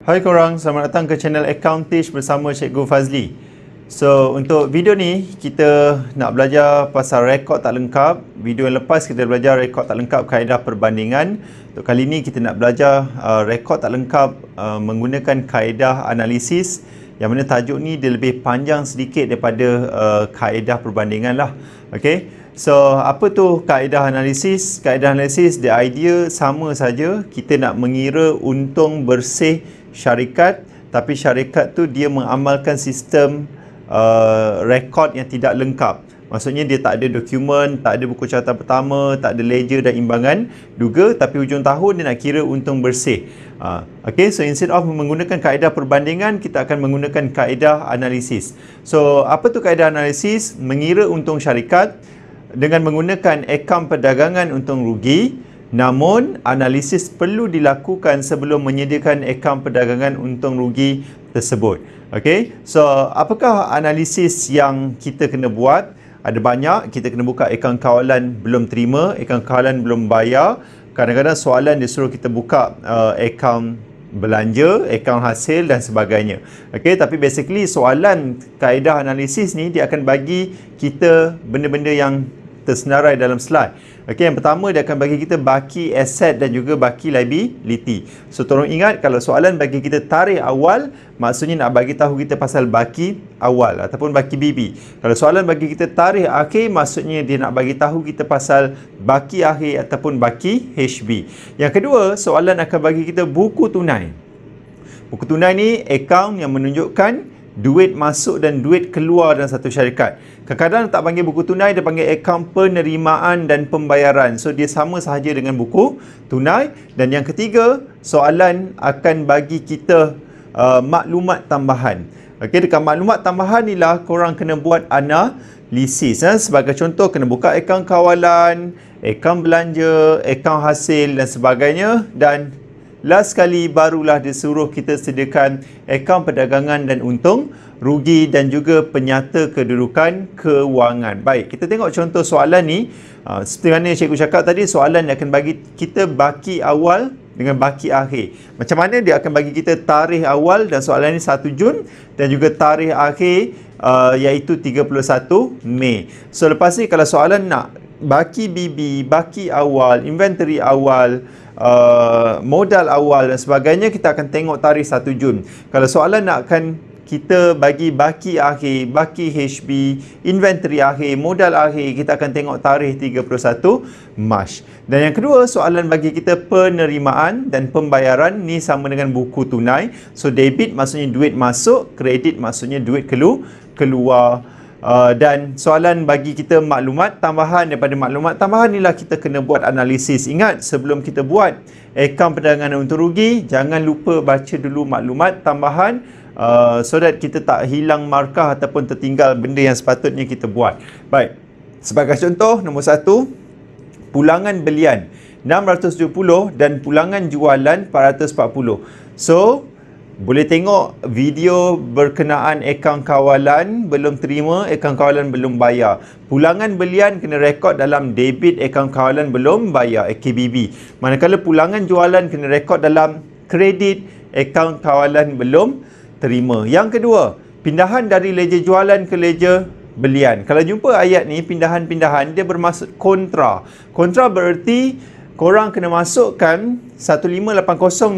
Hai korang, selamat datang ke channel Accountish bersama Cikgu Fazli. So, untuk video ni kita nak belajar pasal rekod tak lengkap. Video yang lepas kita belajar rekod tak lengkap kaedah perbandingan. Untuk kali ni kita nak belajar uh, rekod tak lengkap uh, menggunakan kaedah analisis yang mana tajuk ni dia lebih panjang sedikit daripada uh, kaedah perbandingan lah. Okay. So, apa tu kaedah analisis? Kaedah analisis, the idea sama saja. Kita nak mengira untung bersih syarikat tapi syarikat tu dia mengamalkan sistem uh, rekod yang tidak lengkap maksudnya dia tak ada dokumen tak ada buku catatan pertama tak ada ledger dan imbangan duga tapi hujung tahun dia nak kira untung bersih uh, okay so instead of menggunakan kaedah perbandingan kita akan menggunakan kaedah analisis so apa tu kaedah analisis mengira untung syarikat dengan menggunakan akaun perdagangan untung rugi Namun, analisis perlu dilakukan sebelum menyediakan akaun perdagangan untung rugi tersebut. Okay, So, apakah analisis yang kita kena buat? Ada banyak. Kita kena buka akaun kawalan belum terima, akaun kawalan belum bayar. Kadang-kadang soalan dia suruh kita buka uh, akaun belanja, akaun hasil dan sebagainya. Okay, tapi basically soalan kaedah analisis ni dia akan bagi kita benda-benda yang tersenarai dalam slide. Okey, yang pertama dia akan bagi kita baki aset dan juga baki liability. So tolong ingat kalau soalan bagi kita tarikh awal, maksudnya nak bagi tahu kita pasal baki awal ataupun baki BB. Kalau soalan bagi kita tarikh akhir, maksudnya dia nak bagi tahu kita pasal baki akhir ataupun baki HB. Yang kedua, soalan akan bagi kita buku tunai. Buku tunai ni account yang menunjukkan duit masuk dan duit keluar dalam satu syarikat. Kadang-kadang tak panggil buku tunai, dia panggil akaun penerimaan dan pembayaran. So dia sama sahaja dengan buku tunai. Dan yang ketiga, soalan akan bagi kita uh, maklumat tambahan. Okey, dekat maklumat tambahan ni lah korang kena buat analisis. Eh? Sebagai contoh, kena buka akaun kawalan, akaun belanja, akaun hasil dan sebagainya. Dan last sekali barulah disuruh kita sediakan akaun perdagangan dan untung, rugi dan juga penyata kedudukan kewangan. Baik, kita tengok contoh soalan ni. Ah, Sebenarnya cikgu cakap tadi soalan dia akan bagi kita baki awal dengan baki akhir. Macam mana dia akan bagi kita tarikh awal dan soalan ni 1 Jun dan juga tarikh akhir uh, iaitu 31 Mei. So lepas ni kalau soalan nak baki BB, baki awal, inventory awal, uh, modal awal dan sebagainya kita akan tengok tarikh 1 Jun kalau soalan nak kan kita bagi baki akhir, baki HB, inventory akhir, modal akhir, kita akan tengok tarikh 31 Mac. Dan yang kedua, soalan bagi kita penerimaan dan pembayaran ni sama dengan buku tunai. So debit maksudnya duit masuk, kredit maksudnya duit kelu keluar. keluar. Uh, dan soalan bagi kita maklumat tambahan daripada maklumat tambahan inilah kita kena buat analisis ingat sebelum kita buat akaun perdagangan untuk rugi jangan lupa baca dulu maklumat tambahan uh, so that kita tak hilang markah ataupun tertinggal benda yang sepatutnya kita buat baik sebagai contoh nombor satu pulangan belian 670 dan pulangan jualan 440 so boleh tengok video berkenaan akaun kawalan belum terima, akaun kawalan belum bayar. Pulangan belian kena rekod dalam debit akaun kawalan belum bayar, AKBB. Manakala pulangan jualan kena rekod dalam kredit akaun kawalan belum terima. Yang kedua, pindahan dari ledger jualan ke ledger belian. Kalau jumpa ayat ni, pindahan-pindahan, dia bermaksud kontra. Kontra bererti korang kena masukkan 1580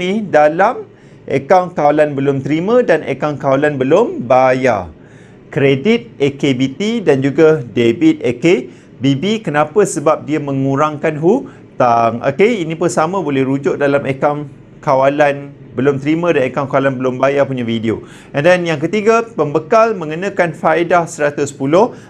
ni dalam akaun kawalan belum terima dan akaun kawalan belum bayar. Kredit AKBT dan juga debit AKBB kenapa sebab dia mengurangkan hutang. Okey, ini pun sama boleh rujuk dalam akaun kawalan belum terima dan akaun kalian belum bayar punya video. And then yang ketiga, pembekal mengenakan faedah 110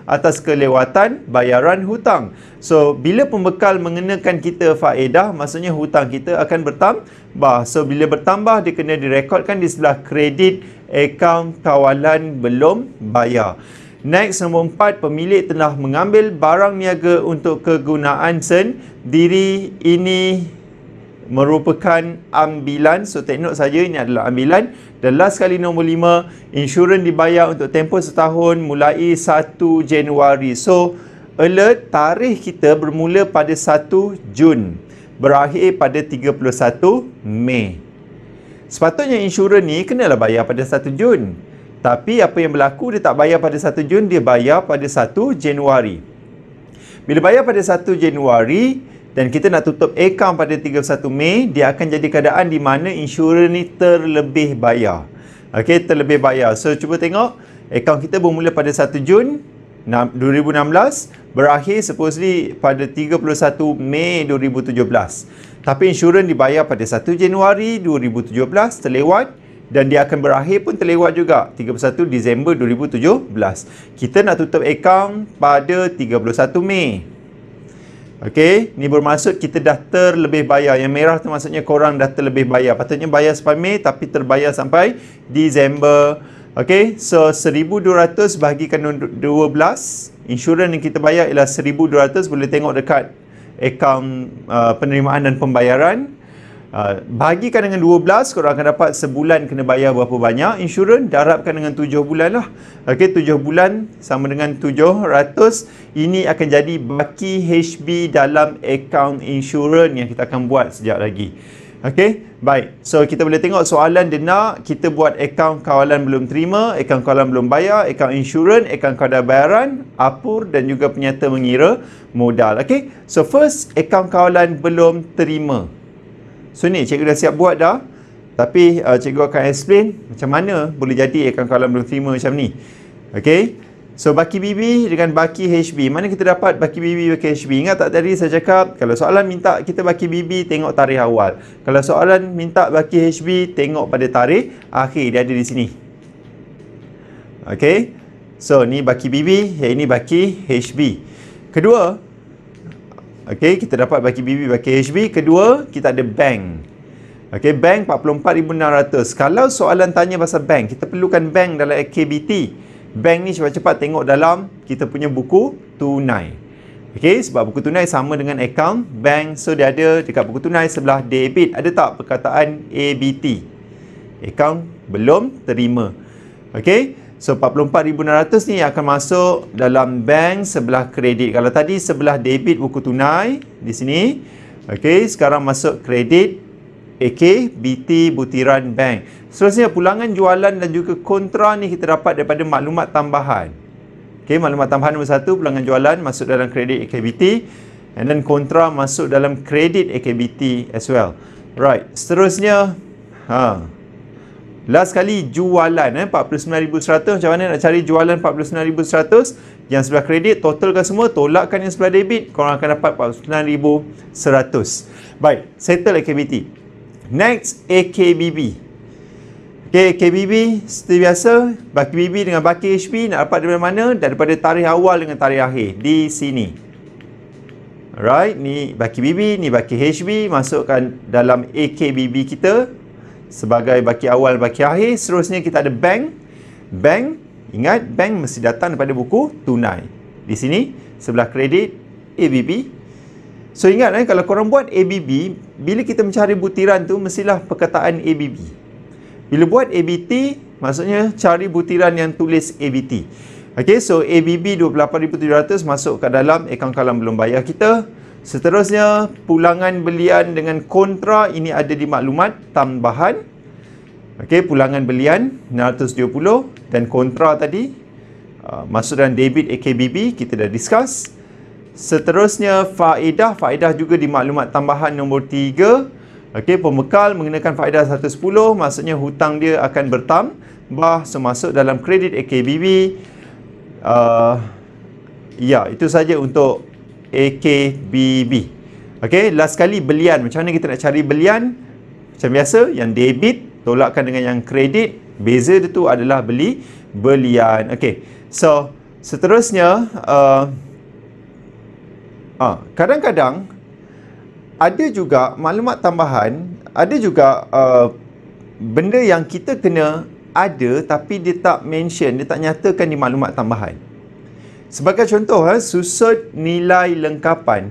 atas kelewatan bayaran hutang. So, bila pembekal mengenakan kita faedah, maksudnya hutang kita akan bertambah. So, bila bertambah, dia kena direkodkan di sebelah kredit akaun kawalan belum bayar. Next, nombor empat, pemilik telah mengambil barang niaga untuk kegunaan sendiri ini merupakan ambilan so take note saja ini adalah ambilan the last kali nombor 5 insurans dibayar untuk tempoh setahun mulai 1 Januari so alert tarikh kita bermula pada 1 Jun berakhir pada 31 Mei sepatutnya insurans ni kenalah bayar pada 1 Jun tapi apa yang berlaku dia tak bayar pada 1 Jun dia bayar pada 1 Januari bila bayar pada 1 Januari dan kita nak tutup account pada 31 Mei dia akan jadi keadaan di mana insurans ni terlebih bayar ok terlebih bayar so cuba tengok account kita bermula pada 1 Jun 2016 berakhir supposedly pada 31 Mei 2017 tapi insurans dibayar pada 1 Januari 2017 terlewat dan dia akan berakhir pun terlewat juga 31 Disember 2017 kita nak tutup account pada 31 Mei Okey, ni bermaksud kita dah terlebih bayar. Yang merah tu maksudnya korang dah terlebih bayar. Patutnya bayar sampai Mei tapi terbayar sampai Disember. Okey, so 1200 bahagikan 12, insurans yang kita bayar ialah 1200 boleh tengok dekat akaun uh, penerimaan dan pembayaran. Uh, bahagikan dengan 12 korang akan dapat sebulan kena bayar berapa banyak insurans darabkan dengan 7 bulan lah ok 7 bulan sama dengan 700 ini akan jadi baki HB dalam akaun insurans yang kita akan buat sejak lagi ok baik so kita boleh tengok soalan dia nak kita buat akaun kawalan belum terima akaun kawalan belum bayar akaun insurans akaun kadar bayaran apur dan juga penyata mengira modal ok so first akaun kawalan belum terima So ni cikgu dah siap buat dah. Tapi uh, cikgu akan explain macam mana boleh jadi akan kalam terima macam ni. Okay. So baki BB dengan baki HB. Mana kita dapat baki BB baki HB? Ingat tak tadi saya cakap kalau soalan minta kita baki BB tengok tarikh awal. Kalau soalan minta baki HB tengok pada tarikh akhir dia ada di sini. Okay. So ni baki BB, yang ini baki HB. Kedua, Okey, kita dapat bagi BB bagi HB. Kedua, kita ada bank. Okey, bank 44,600. Kalau soalan tanya pasal bank, kita perlukan bank dalam AKBT. Bank ni cepat-cepat tengok dalam kita punya buku tunai. Okey, sebab buku tunai sama dengan account bank. So, dia ada dekat buku tunai sebelah debit. Ada tak perkataan ABT? Account belum terima. Okey, So 44,600 ni akan masuk dalam bank sebelah kredit. Kalau tadi sebelah debit buku tunai di sini. Okey, sekarang masuk kredit AK BT Butiran Bank. Seterusnya pulangan jualan dan juga kontra ni kita dapat daripada maklumat tambahan. Okey, maklumat tambahan nombor satu, pulangan jualan masuk dalam kredit AKBT and then kontra masuk dalam kredit AKBT as well. Right, seterusnya, ha, last kali jualan eh 49100 macam mana nak cari jualan 49100 yang sebelah kredit totalkan semua tolakkan yang sebelah debit korang akan dapat 49100 baik settle AKBT next AKBB Okay, KBB seperti biasa, baki BB dengan baki HB nak dapat daripada mana? Daripada tarikh awal dengan tarikh akhir di sini. Alright, ni baki BB, ni baki HB masukkan dalam AKBB kita sebagai baki awal baki akhir seterusnya kita ada bank bank ingat bank mesti datang daripada buku tunai di sini sebelah kredit ABB so ingat eh kalau korang buat ABB bila kita mencari butiran tu mestilah perkataan ABB bila buat ABT maksudnya cari butiran yang tulis ABT Okay, so ABB 28,700 masuk ke dalam akaun kalam belum bayar kita. Seterusnya, pulangan belian dengan kontra ini ada di maklumat tambahan. Okey, pulangan belian 620 dan kontra tadi uh, masuk dalam debit AKBB kita dah discuss. Seterusnya, faedah. Faedah juga di maklumat tambahan nombor 3. Okey, pembekal mengenakan faedah 110 maksudnya hutang dia akan bertambah semasa dalam kredit AKBB. Uh, ya, itu saja untuk AKBB. Okey, last sekali belian. Macam mana kita nak cari belian? Macam biasa, yang debit tolakkan dengan yang kredit. Beza dia tu adalah beli belian. Okey. So, seterusnya uh, uh, kadang-kadang ada juga maklumat tambahan, ada juga uh, benda yang kita kena ada tapi dia tak mention, dia tak nyatakan di maklumat tambahan. Sebagai contoh, eh, susut nilai lengkapan.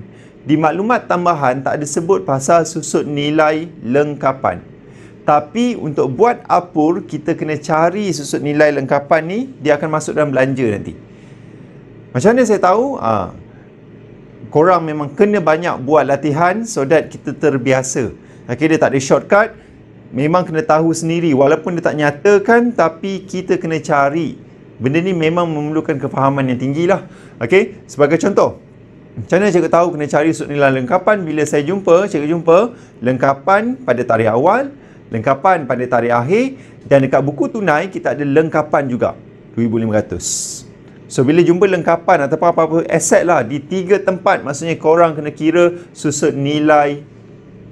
Di maklumat tambahan tak ada sebut pasal susut nilai lengkapan. Tapi untuk buat apur, kita kena cari susut nilai lengkapan ni, dia akan masuk dalam belanja nanti. Macam mana saya tahu? Ah, korang memang kena banyak buat latihan so that kita terbiasa. Okay, dia tak ada shortcut. Memang kena tahu sendiri. Walaupun dia tak nyatakan, tapi kita kena cari benda ni memang memerlukan kefahaman yang tinggi lah. Okay, sebagai contoh, macam mana cikgu tahu kena cari sub nilai lengkapan bila saya jumpa, cikgu jumpa lengkapan pada tarikh awal, lengkapan pada tarikh akhir dan dekat buku tunai kita ada lengkapan juga, 2500. So, bila jumpa lengkapan atau apa-apa aset lah di tiga tempat maksudnya korang kena kira susut nilai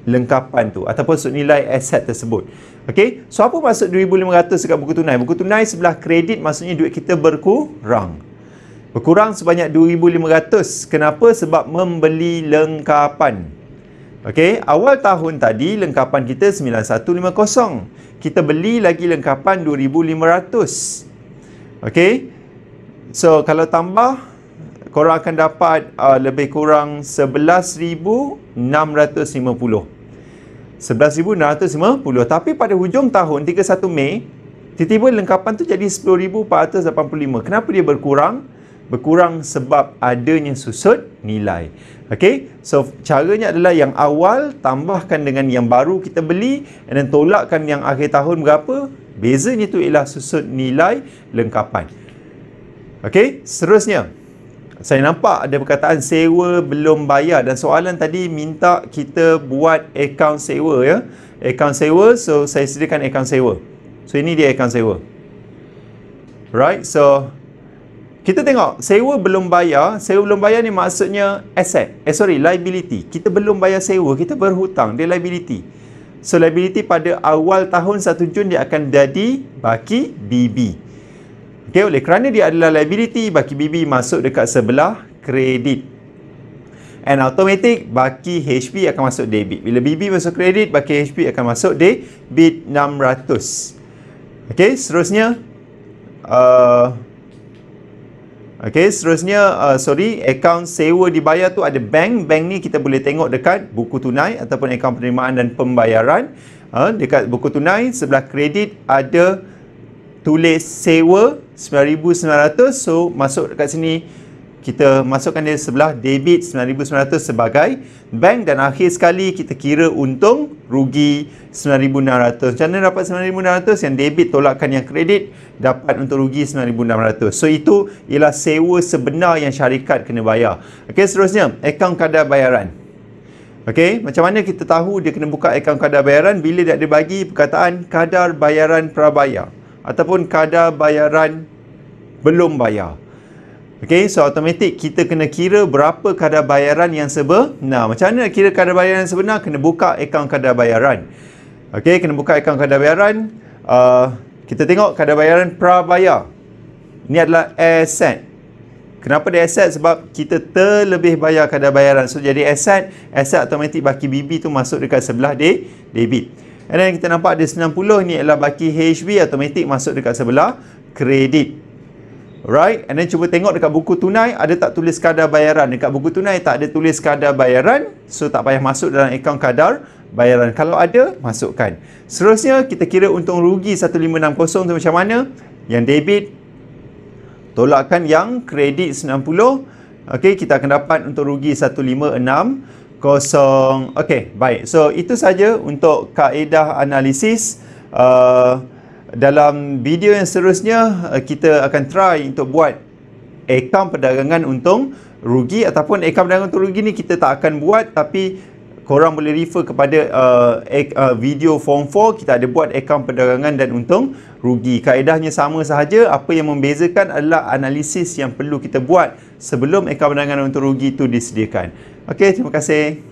lengkapan tu ataupun sub nilai aset tersebut. Okey, so apa maksud 2500 dekat buku tunai? Buku tunai sebelah kredit maksudnya duit kita berkurang. Berkurang sebanyak 2500. Kenapa? Sebab membeli lengkapan. Okey, awal tahun tadi lengkapan kita 9150. Kita beli lagi lengkapan 2500. Okey. So kalau tambah korang akan dapat uh, lebih kurang 11650. 11,650 tapi pada hujung tahun 31 Mei tiba-tiba lengkapan tu jadi 10,485 kenapa dia berkurang? berkurang sebab adanya susut nilai ok so caranya adalah yang awal tambahkan dengan yang baru kita beli and then tolakkan yang akhir tahun berapa bezanya tu ialah susut nilai lengkapan ok seterusnya saya nampak ada perkataan sewa belum bayar dan soalan tadi minta kita buat akaun sewa ya. Akaun sewa, so saya sediakan akaun sewa. So ini dia akaun sewa. Right, so kita tengok sewa belum bayar. Sewa belum bayar ni maksudnya asset. Eh sorry, liability. Kita belum bayar sewa, kita berhutang. Dia liability. So liability pada awal tahun 1 Jun dia akan jadi baki BB. Okey, oleh kerana dia adalah liability, baki BB masuk dekat sebelah kredit. And automatic, baki HP akan masuk debit. Bila BB masuk kredit, baki HP akan masuk debit 600. Okey, seterusnya. Uh, Okey, seterusnya, uh, sorry, akaun sewa dibayar tu ada bank. Bank ni kita boleh tengok dekat buku tunai ataupun akaun penerimaan dan pembayaran. Uh, dekat buku tunai, sebelah kredit ada tulis sewa 9900 so masuk dekat sini kita masukkan dia sebelah debit 9900 sebagai bank dan akhir sekali kita kira untung rugi 9600 macam mana dapat 9600 yang debit tolakkan yang kredit dapat untuk rugi 9600 so itu ialah sewa sebenar yang syarikat kena bayar ok seterusnya akaun kadar bayaran Okey, macam mana kita tahu dia kena buka akaun kadar bayaran bila dia ada bagi perkataan kadar bayaran prabayar ataupun kadar bayaran belum bayar. Okey, so automatik kita kena kira berapa kadar bayaran yang sebenar. macam mana nak kira kadar bayaran yang sebenar? Kena buka akaun kadar bayaran. Okey, kena buka akaun kadar bayaran. Uh, kita tengok kadar bayaran prabayar. Ini adalah asset. Kenapa dia aset? Sebab kita terlebih bayar kadar bayaran. So, jadi aset, aset automatik baki BB tu masuk dekat sebelah de debit. And then kita nampak ada 90 ni adalah baki HB automatic masuk dekat sebelah kredit. Alright, and then cuba tengok dekat buku tunai ada tak tulis kadar bayaran. Dekat buku tunai tak ada tulis kadar bayaran, so tak payah masuk dalam akaun kadar bayaran. Kalau ada, masukkan. Seterusnya, kita kira untung rugi 1560 tu macam mana? Yang debit, tolakkan yang kredit 90. Okay, kita akan dapat untung rugi 1560 kosong. Okey, baik. So itu saja untuk kaedah analisis. Uh, dalam video yang seterusnya uh, kita akan try untuk buat akaun perdagangan untung rugi ataupun akaun perdagangan untung rugi ni kita tak akan buat tapi korang boleh refer kepada uh, uh, video form 4 kita ada buat akaun perdagangan dan untung rugi kaedahnya sama sahaja apa yang membezakan adalah analisis yang perlu kita buat sebelum akaun perdagangan untung rugi tu disediakan Okey, terima kasih.